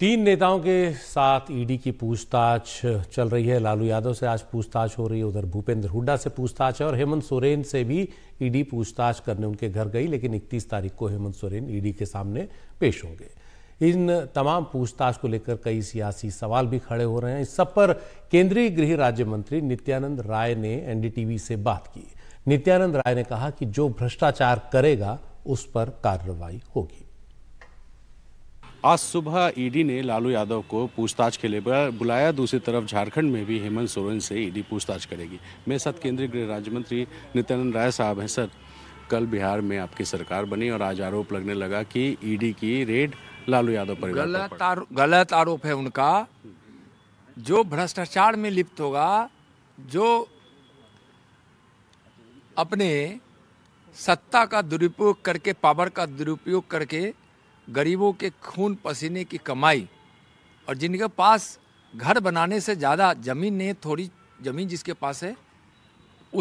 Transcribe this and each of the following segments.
तीन नेताओं के साथ ईडी की पूछताछ चल रही है लालू यादव से आज पूछताछ हो रही है उधर भूपेंद्र हुड्डा से पूछताछ है और हेमंत सोरेन से भी ईडी पूछताछ करने उनके घर गई लेकिन 31 तारीख को हेमंत सोरेन ईडी के सामने पेश होंगे इन तमाम पूछताछ को लेकर कई सियासी सवाल भी खड़े हो रहे हैं इस सब पर केंद्रीय गृह राज्य मंत्री नित्यानंद राय ने एनडीटीवी से बात की नित्यानंद राय ने कहा कि जो भ्रष्टाचार करेगा उस पर कार्रवाई होगी आज सुबह ईडी ने लालू यादव को पूछताछ के लिए बुलाया दूसरी तरफ झारखंड में भी हेमंत सोरेन से ईडी पूछताछ करेगी मेरे साथ केंद्रीय गृह राज्य मंत्री नित्यानंद राय साहब हैं सर कल बिहार में आपकी सरकार बनी और आज आरोप लगने लगा कि ईडी की रेड लालू यादव पर गलत गलत आरोप है उनका जो भ्रष्टाचार में लिप्त होगा जो अपने सत्ता का दुरुपयोग करके पावर का दुरुपयोग करके गरीबों के खून पसीने की कमाई और जिनके पास घर बनाने से ज़्यादा ज़मीन नहीं थोड़ी ज़मीन जिसके पास है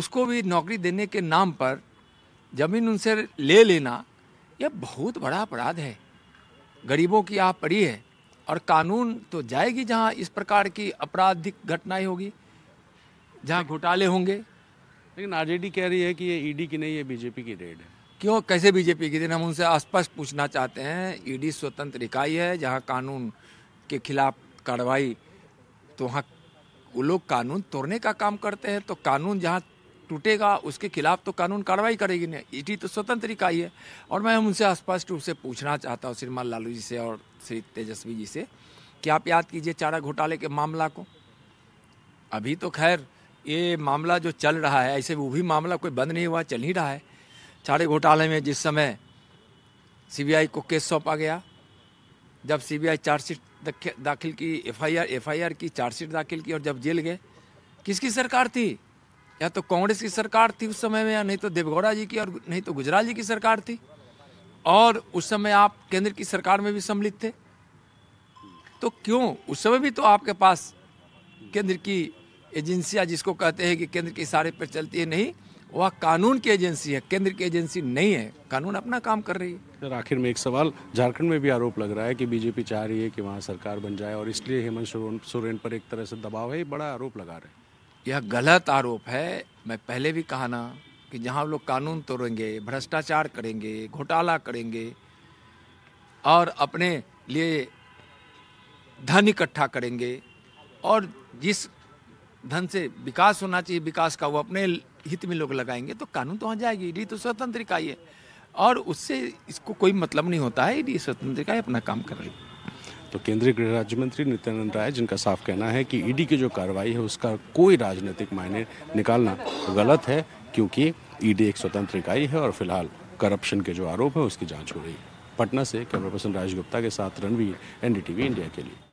उसको भी नौकरी देने के नाम पर ज़मीन उनसे ले लेना यह बहुत बड़ा अपराध है गरीबों की आप पड़ी है और कानून तो जाएगी जहाँ इस प्रकार की आपराधिक घटनाएं होगी जहाँ घोटाले होंगे लेकिन आरजेडी कह रही है कि ये ईडी की नहीं ये बीजेपी की रेड है क्यों कैसे बीजेपी की दिन हम उनसे स्पष्ट पूछना चाहते हैं ईडी e स्वतंत्र इकाई है जहां कानून के खिलाफ कार्रवाई तो वहाँ वो लोग कानून तोड़ने का काम करते हैं तो कानून जहाँ टूटेगा उसके खिलाफ तो कानून कार्रवाई करेगी नहीं ईडी e तो स्वतंत्र इकाई है और मैं उनसे स्पष्ट रूप से पूछना चाहता हूँ श्रीमान लालू जी से और श्री तेजस्वी जी से कि आप याद कीजिए चारा घोटाले के मामला को अभी तो खैर ये मामला जो चल रहा है ऐसे वो भी मामला कोई बंद नहीं हुआ चल ही रहा है सारे घोटाले में जिस समय सीबीआई को केस सौंपा गया जब सीबीआई चार्जशीट दाखिल की एफआईआर एफआईआर की चार्जशीट दाखिल की और जब जेल गए किसकी सरकार थी या तो कांग्रेस की सरकार थी उस समय में या नहीं तो देवगौड़ा जी की और नहीं तो गुजराल जी की सरकार थी और उस समय आप केंद्र की सरकार में भी सम्मिलित थे तो क्यों उस समय भी तो आपके पास केंद्र की एजेंसियां जिसको कहते हैं कि केंद्र के इशारे पर चलती है नहीं वह कानून की एजेंसी है केंद्र की एजेंसी नहीं है कानून अपना काम कर रही है आखिर में एक सवाल झारखंड में भी आरोप लग रहा है कि बीजेपी चाह रही है कि वहाँ सरकार बन जाए और इसलिए हेमंत सोरेन पर एक तरह से दबाव है बड़ा आरोप लगा रहे यह गलत आरोप है मैं पहले भी कहा ना कि जहाँ लोग कानून तोड़ेंगे भ्रष्टाचार करेंगे घोटाला करेंगे और अपने लिए धन इकट्ठा करेंगे और जिस धन से विकास होना चाहिए विकास का वो अपने हित में लोग लगाएंगे तो कानून तो वहाँ जाएगी ईडी तो स्वतंत्र इकाई है और उससे इसको कोई मतलब नहीं होता है ईडी स्वतंत्र इकाई अपना काम कर रही है तो केंद्रीय गृह राज्य मंत्री नित्यानंद राय जिनका साफ कहना है कि ईडी की जो कार्रवाई है उसका कोई राजनीतिक मायने निकालना गलत है क्योंकि ईडी एक स्वतंत्र इकाई है और फिलहाल करप्शन के जो आरोप है उसकी जांच हो रही है पटना से कैमरा पर्सन राज गुप्ता के साथ रणवीर एनडीटीवी इंडिया के लिए